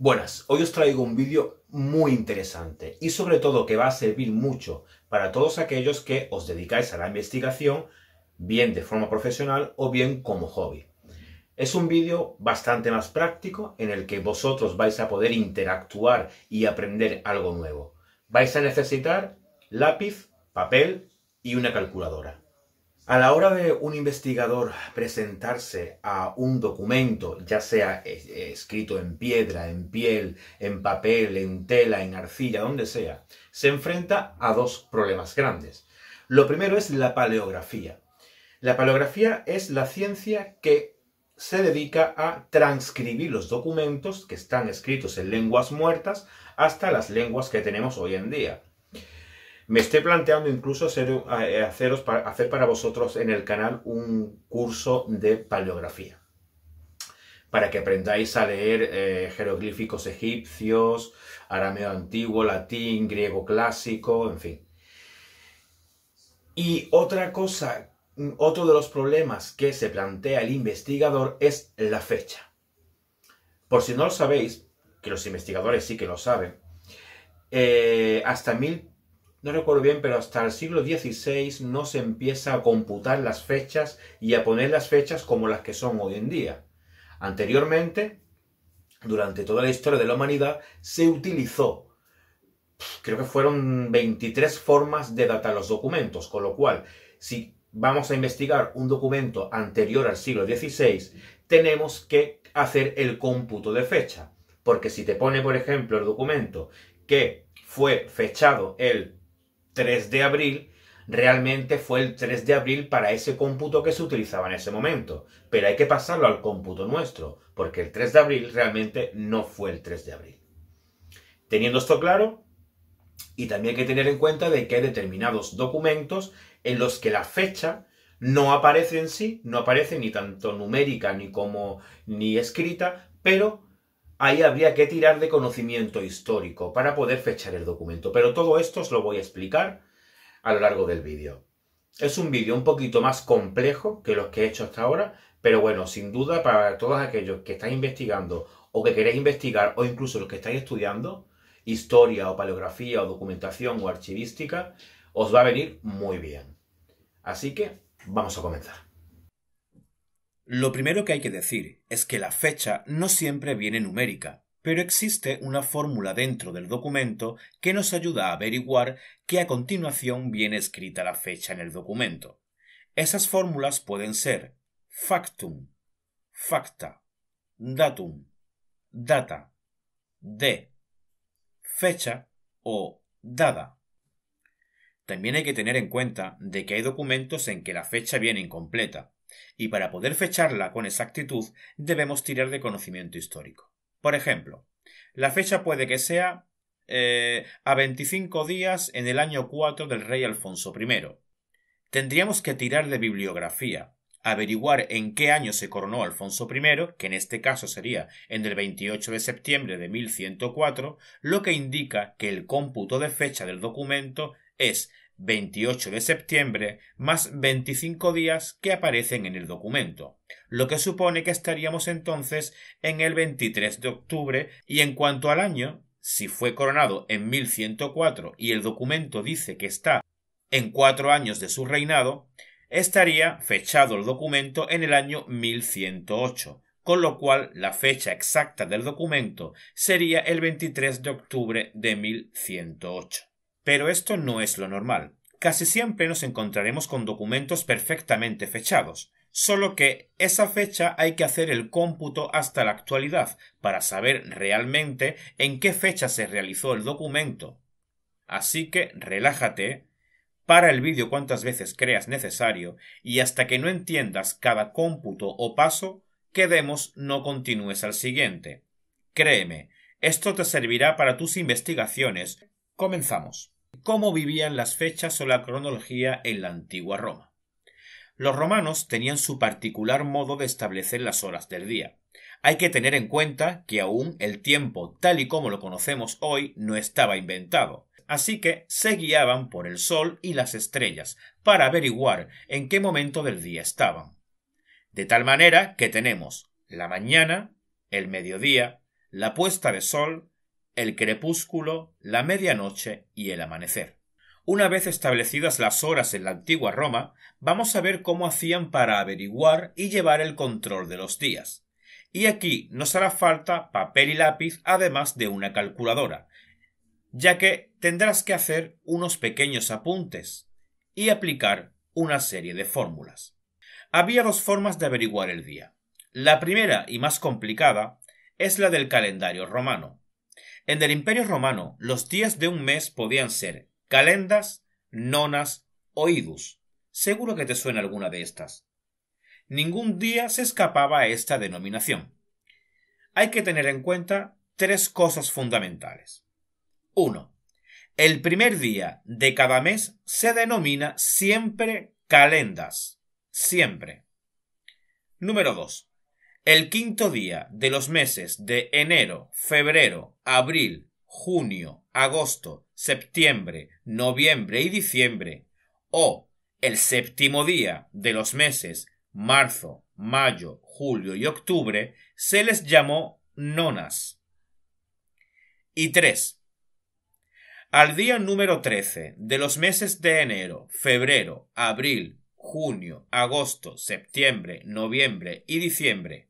Buenas, hoy os traigo un vídeo muy interesante y sobre todo que va a servir mucho para todos aquellos que os dedicáis a la investigación, bien de forma profesional o bien como hobby. Es un vídeo bastante más práctico en el que vosotros vais a poder interactuar y aprender algo nuevo. Vais a necesitar lápiz, papel y una calculadora. A la hora de un investigador presentarse a un documento, ya sea eh, eh, escrito en piedra, en piel, en papel, en tela, en arcilla, donde sea, se enfrenta a dos problemas grandes. Lo primero es la paleografía. La paleografía es la ciencia que se dedica a transcribir los documentos que están escritos en lenguas muertas hasta las lenguas que tenemos hoy en día. Me estoy planteando incluso hacer, eh, haceros, hacer para vosotros en el canal un curso de paleografía, para que aprendáis a leer eh, jeroglíficos egipcios, arameo antiguo, latín, griego clásico, en fin. Y otra cosa, otro de los problemas que se plantea el investigador es la fecha. Por si no lo sabéis, que los investigadores sí que lo saben, eh, hasta mil no recuerdo bien, pero hasta el siglo XVI no se empieza a computar las fechas y a poner las fechas como las que son hoy en día. Anteriormente, durante toda la historia de la humanidad, se utilizó, creo que fueron 23 formas de datar los documentos, con lo cual, si vamos a investigar un documento anterior al siglo XVI, tenemos que hacer el cómputo de fecha. Porque si te pone, por ejemplo, el documento que fue fechado el 3 de abril, realmente fue el 3 de abril para ese cómputo que se utilizaba en ese momento. Pero hay que pasarlo al cómputo nuestro, porque el 3 de abril realmente no fue el 3 de abril. Teniendo esto claro, y también hay que tener en cuenta de que hay determinados documentos en los que la fecha no aparece en sí, no aparece ni tanto numérica ni como ni escrita, pero Ahí habría que tirar de conocimiento histórico para poder fechar el documento. Pero todo esto os lo voy a explicar a lo largo del vídeo. Es un vídeo un poquito más complejo que los que he hecho hasta ahora, pero bueno, sin duda para todos aquellos que estáis investigando o que queréis investigar o incluso los que estáis estudiando, historia o paleografía o documentación o archivística, os va a venir muy bien. Así que vamos a comenzar. Lo primero que hay que decir es que la fecha no siempre viene numérica, pero existe una fórmula dentro del documento que nos ayuda a averiguar que a continuación viene escrita la fecha en el documento. Esas fórmulas pueden ser factum, facta, datum, data, de, fecha o dada. También hay que tener en cuenta de que hay documentos en que la fecha viene incompleta, y para poder fecharla con exactitud debemos tirar de conocimiento histórico. Por ejemplo, la fecha puede que sea eh, a 25 días en el año 4 del rey Alfonso I. Tendríamos que tirar de bibliografía, averiguar en qué año se coronó Alfonso I, que en este caso sería en el 28 de septiembre de 1104, lo que indica que el cómputo de fecha del documento es 28 de septiembre más 25 días que aparecen en el documento, lo que supone que estaríamos entonces en el 23 de octubre y en cuanto al año, si fue coronado en 1104 y el documento dice que está en cuatro años de su reinado, estaría fechado el documento en el año 1108, con lo cual la fecha exacta del documento sería el 23 de octubre de 1108. Pero esto no es lo normal. Casi siempre nos encontraremos con documentos perfectamente fechados, solo que esa fecha hay que hacer el cómputo hasta la actualidad para saber realmente en qué fecha se realizó el documento. Así que relájate, para el vídeo cuantas veces creas necesario y hasta que no entiendas cada cómputo o paso que demos no continúes al siguiente. Créeme, esto te servirá para tus investigaciones. Comenzamos cómo vivían las fechas o la cronología en la antigua Roma. Los romanos tenían su particular modo de establecer las horas del día. Hay que tener en cuenta que aún el tiempo tal y como lo conocemos hoy no estaba inventado, así que se guiaban por el sol y las estrellas para averiguar en qué momento del día estaban. De tal manera que tenemos la mañana, el mediodía, la puesta de sol, el crepúsculo, la medianoche y el amanecer. Una vez establecidas las horas en la antigua Roma, vamos a ver cómo hacían para averiguar y llevar el control de los días. Y aquí nos hará falta papel y lápiz además de una calculadora, ya que tendrás que hacer unos pequeños apuntes y aplicar una serie de fórmulas. Había dos formas de averiguar el día. La primera y más complicada es la del calendario romano, en el Imperio Romano, los días de un mes podían ser calendas, nonas o idus. Seguro que te suena alguna de estas. Ningún día se escapaba a esta denominación. Hay que tener en cuenta tres cosas fundamentales. 1. El primer día de cada mes se denomina siempre calendas. Siempre. Número 2. El quinto día de los meses de enero, febrero, abril, junio, agosto, septiembre, noviembre y diciembre, o el séptimo día de los meses marzo, mayo, julio y octubre, se les llamó nonas. Y 3. Al día número 13 de los meses de enero, febrero, abril, junio, agosto, septiembre, noviembre y diciembre,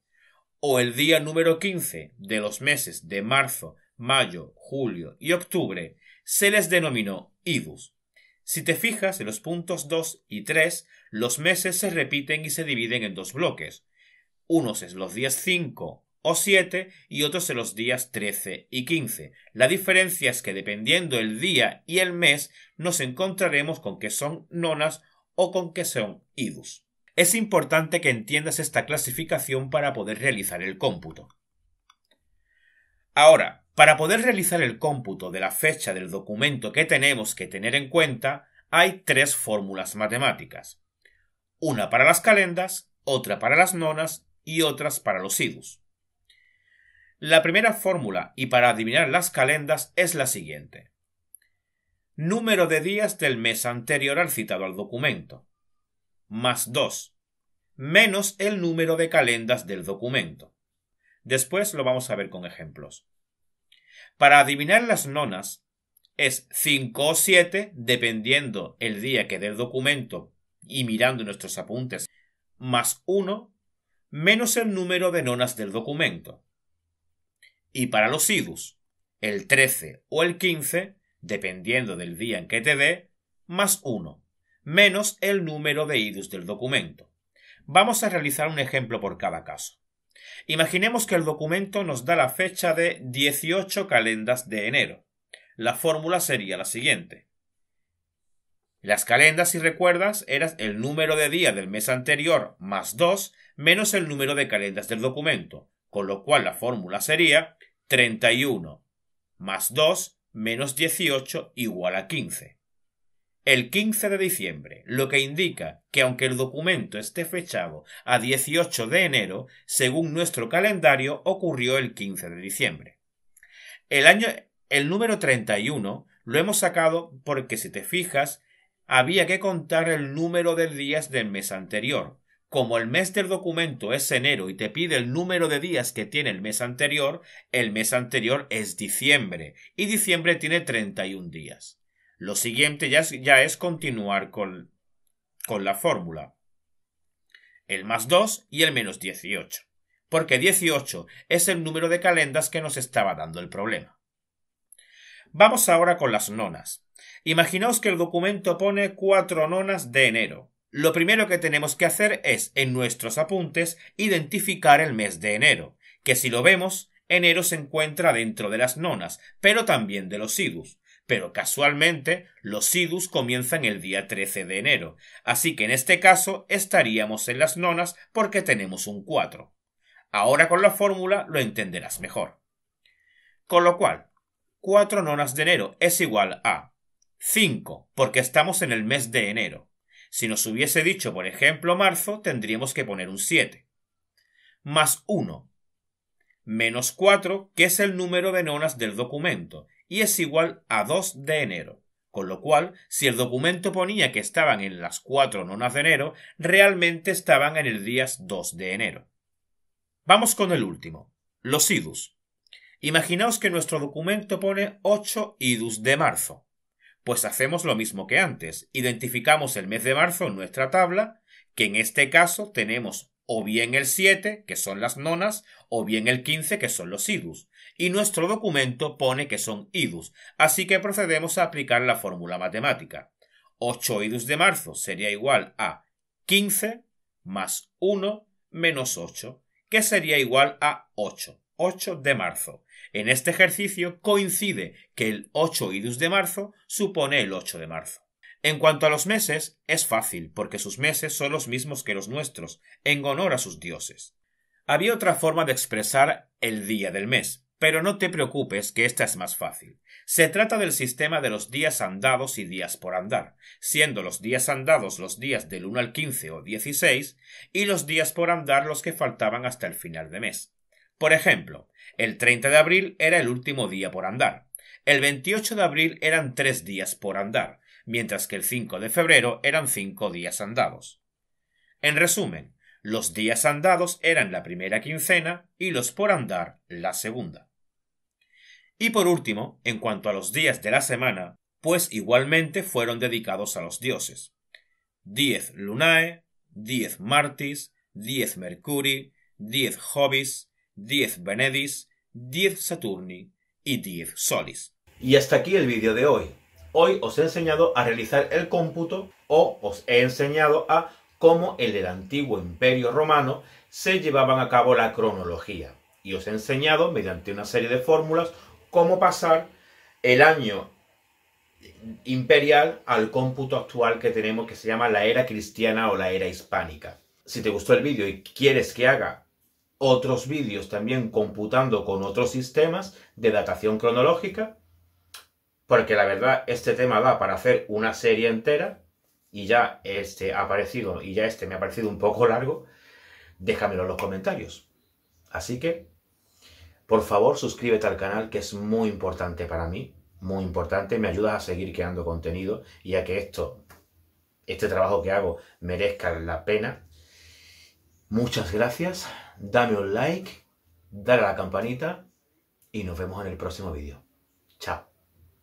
o el día número 15 de los meses de marzo, mayo, julio y octubre, se les denominó idus. Si te fijas en los puntos 2 y 3, los meses se repiten y se dividen en dos bloques. Unos es los días 5 o 7 y otros en los días 13 y 15. La diferencia es que dependiendo el día y el mes nos encontraremos con que son nonas o con que son idus. Es importante que entiendas esta clasificación para poder realizar el cómputo. Ahora, para poder realizar el cómputo de la fecha del documento que tenemos que tener en cuenta, hay tres fórmulas matemáticas. Una para las calendas, otra para las nonas y otras para los idus. La primera fórmula y para adivinar las calendas es la siguiente. Número de días del mes anterior al citado al documento más 2, menos el número de calendas del documento. Después lo vamos a ver con ejemplos. Para adivinar las nonas, es 5 o 7, dependiendo el día que dé el documento y mirando nuestros apuntes, más 1, menos el número de nonas del documento. Y para los idus, el 13 o el 15, dependiendo del día en que te dé, más 1 menos el número de IDUS del documento. Vamos a realizar un ejemplo por cada caso. Imaginemos que el documento nos da la fecha de 18 calendas de enero. La fórmula sería la siguiente. Las calendas, si recuerdas, eran el número de día del mes anterior más 2 menos el número de calendas del documento, con lo cual la fórmula sería 31 más 2 menos 18 igual a 15 el 15 de diciembre, lo que indica que aunque el documento esté fechado a 18 de enero, según nuestro calendario ocurrió el 15 de diciembre. El año el número 31 lo hemos sacado porque si te fijas había que contar el número de días del mes anterior. Como el mes del documento es enero y te pide el número de días que tiene el mes anterior, el mes anterior es diciembre y diciembre tiene 31 días. Lo siguiente ya es, continuar con, la fórmula. El más 2 y el menos 18. Porque 18 es el número de calendas que nos estaba dando el problema. Vamos ahora con las nonas. Imaginaos que el documento pone cuatro nonas de enero. Lo primero que tenemos que hacer es, en nuestros apuntes, identificar el mes de enero, que si lo vemos, enero se encuentra dentro de las nonas, pero también de los idus, pero casualmente los Sidus comienzan el día 13 de enero, así que en este caso estaríamos en las nonas porque tenemos un 4. Ahora con la fórmula lo entenderás mejor. Con lo cual, 4 nonas de enero es igual a 5, porque estamos en el mes de enero. Si nos hubiese dicho, por ejemplo, marzo, tendríamos que poner un 7. Más 1, menos 4, que es el número de nonas del documento, y es igual a 2 de enero. Con lo cual, si el documento ponía que estaban en las 4 nonas de enero, realmente estaban en el día 2 de enero. Vamos con el último, los idus. Imaginaos que nuestro documento pone 8 idus de marzo. Pues hacemos lo mismo que antes, identificamos el mes de marzo en nuestra tabla, que en este caso tenemos o bien el 7, que son las nonas, o bien el 15, que son los idus. Y nuestro documento pone que son idus, así que procedemos a aplicar la fórmula matemática. 8 idus de marzo sería igual a 15 más 1 menos 8, que sería igual a 8, 8 de marzo. En este ejercicio coincide que el 8 idus de marzo supone el 8 de marzo. En cuanto a los meses, es fácil, porque sus meses son los mismos que los nuestros, en honor a sus dioses. Había otra forma de expresar el día del mes, pero no te preocupes que esta es más fácil. Se trata del sistema de los días andados y días por andar, siendo los días andados los días del 1 al 15 o 16 y los días por andar los que faltaban hasta el final de mes. Por ejemplo, el 30 de abril era el último día por andar. El 28 de abril eran tres días por andar, mientras que el 5 de febrero eran cinco días andados. En resumen, los días andados eran la primera quincena y los por andar la segunda. Y por último, en cuanto a los días de la semana, pues igualmente fueron dedicados a los dioses. Diez lunae, diez martis, diez mercuri, diez jovis, diez venedis, diez saturni y diez solis. Y hasta aquí el vídeo de hoy. Hoy os he enseñado a realizar el cómputo o os he enseñado a cómo en el antiguo imperio romano se llevaban a cabo la cronología. Y os he enseñado, mediante una serie de fórmulas, cómo pasar el año imperial al cómputo actual que tenemos que se llama la era cristiana o la era hispánica. Si te gustó el vídeo y quieres que haga otros vídeos también computando con otros sistemas de datación cronológica, porque la verdad este tema va para hacer una serie entera y ya este ha parecido y ya este me ha parecido un poco largo, déjamelo en los comentarios. Así que, por favor, suscríbete al canal que es muy importante para mí, muy importante, me ayuda a seguir creando contenido y a que esto, este trabajo que hago merezca la pena. Muchas gracias, dame un like, dale a la campanita y nos vemos en el próximo vídeo. Chao.